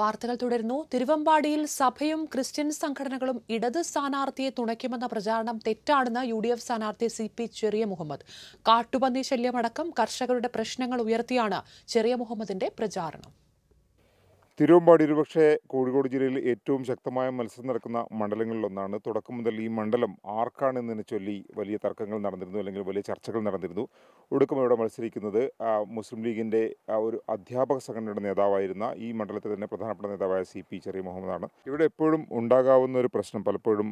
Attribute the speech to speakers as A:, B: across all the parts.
A: വാർത്തകൾ തുടരുന്നു തിരുവമ്പാടിയിൽ സഭയും ക്രിസ്ത്യൻ സംഘടനകളും ഇടത് സ്ഥാനാർത്ഥിയെ തുണയ്ക്കുമെന്ന പ്രചാരണം തെറ്റാണെന്ന് യു ഡി എഫ് സ്ഥാനാർത്ഥി സി പി ചെറിയ മുഹമ്മദ് കാട്ടുപന്നി ശല്യമടക്കം കർഷകരുടെ പ്രശ്നങ്ങൾ ഉയർത്തിയാണ് ചെറിയ മുഹമ്മദിന്റെ പ്രചാരണം
B: തിരുവമ്പാടി ഒരുപക്ഷെ കോഴിക്കോട് ജില്ലയിൽ ഏറ്റവും ശക്തമായ മത്സരം നടക്കുന്ന മണ്ഡലങ്ങളിലൊന്നാണ് തുടക്കം മുതൽ ഈ മണ്ഡലം ആർക്കാണെന്നതിനെ ചൊല്ലി വലിയ തർക്കങ്ങൾ നടന്നിരുന്നു അല്ലെങ്കിൽ വലിയ ചർച്ചകൾ നടന്നിരുന്നു ഒടുക്കം ഇവിടെ മത്സരിക്കുന്നത് മുസ്ലിം ലീഗിൻ്റെ ഒരു അധ്യാപക സംഘടനയുടെ നേതാവായിരുന്ന ഈ മണ്ഡലത്തിൽ തന്നെ പ്രധാനപ്പെട്ട നേതാവായ സി പി ചെറിയ മുഹമ്മദാണ് ഇവിടെ എപ്പോഴും ഉണ്ടാകാവുന്ന ഒരു പ്രശ്നം പലപ്പോഴും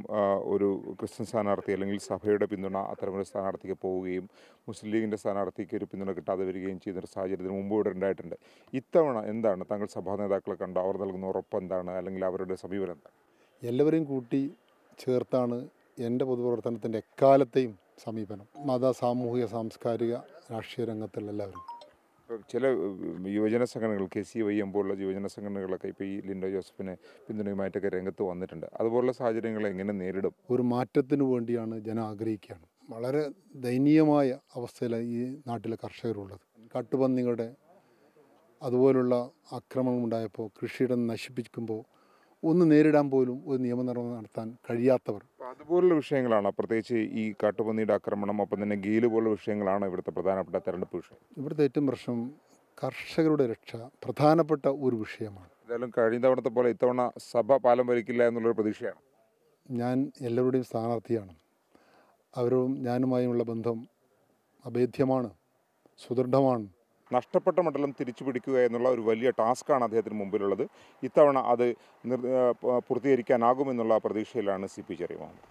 B: ഒരു ക്രിസ്ത്യൻ സ്ഥാനാർത്ഥി അല്ലെങ്കിൽ സഭയുടെ പിന്തുണ അത്തരമൊരു സ്ഥാനാർത്ഥിക്ക് പോവുകയും മുസ്ലിം ലീഗിൻ്റെ സ്ഥാനാർത്ഥിക്ക് ഒരു പിന്തുണ കിട്ടാതെ വരികയും ചെയ്യുന്ന ഒരു സാഹചര്യത്തിന് മുമ്പ് ഇവിടെ ഉണ്ടായിട്ടുണ്ട് ഇത്തവണ എന്താണ് താങ്കൾ സഭാ നേതാക്കളെ കണ്ടോ അവർ നൽകുന്ന ഉറപ്പ് എന്താണ് അല്ലെങ്കിൽ അവരുടെ സമീപനം എന്താണ്
A: എല്ലാവരെയും കൂട്ടി ചേർത്താണ് എൻ്റെ പൊതുപ്രവർത്തനത്തിൻ്റെ എക്കാലത്തെയും സമീപനം മത സാമൂഹിക സാംസ്കാരിക രാഷ്ട്രീയ രംഗത്തുള്ള എല്ലാവരും
B: ചില യുവജന സംഘടനകൾ കെ സി വൈ എം പോലുള്ള യുവജന സംഘടനകളൊക്കെ ഇപ്പോൾ ഈ ലിൻഡോ ജോസഫിനെ പിന്തുണയുമായിട്ടൊക്കെ രംഗത്ത് വന്നിട്ടുണ്ട് അതുപോലുള്ള സാഹചര്യങ്ങൾ എങ്ങനെ നേരിടും ഒരു
A: മാറ്റത്തിന് വേണ്ടിയാണ് ജനം ആഗ്രഹിക്കുകയാണ് വളരെ ദയനീയമായ അവസ്ഥയിലാണ് ഈ നാട്ടിലെ കർഷകരുള്ളത് കാട്ടുപന്നികളുടെ അതുപോലുള്ള ആക്രമണം ഉണ്ടായപ്പോൾ കൃഷിയിടം നശിപ്പിക്കുമ്പോൾ ഒന്ന് നേരിടാൻ പോലും ഒരു നിയമനിർമ്മാണം നടത്താൻ കഴിയാത്തവർ
B: അതുപോലുള്ള വിഷയങ്ങളാണ് പ്രത്യേകിച്ച് ഈ കാട്ടുപന്നിയുടെ ആക്രമണം ഒപ്പം തന്നെ ഗെയിൽ പോലുള്ള വിഷയങ്ങളാണ് ഇവിടുത്തെ പ്രധാനപ്പെട്ട തെരഞ്ഞെടുപ്പ് വിഷയം
A: ഇവിടുത്തെ ഏറ്റവും പ്രശ്നം കർഷകരുടെ രക്ഷ പ്രധാനപ്പെട്ട ഒരു വിഷയമാണ്
B: എന്തായാലും കഴിഞ്ഞ തവണത്തെ പോലെ ഇത്തവണ സഭ പാലം വലിക്കില്ല എന്നുള്ളൊരു പ്രതീക്ഷയാണ്
A: ഞാൻ എല്ലാവരുടെയും സ്ഥാനാർത്ഥിയാണ് അവരും ഞാനുമായുമുള്ള ബന്ധം അഭേദ്യമാണ് സുദൃഢമാണ്
B: നഷ്ടപ്പെട്ട മണ്ഡലം തിരിച്ചു പിടിക്കുക എന്നുള്ള ഒരു വലിയ ടാസ്ക്കാണ് അദ്ദേഹത്തിന് മുമ്പിലുള്ളത് ഇത്തവണ അത് പൂർത്തീകരിക്കാനാകുമെന്നുള്ള പ്രതീക്ഷയിലാണ് സി പി ചെറിയ മുഹമ്മദ്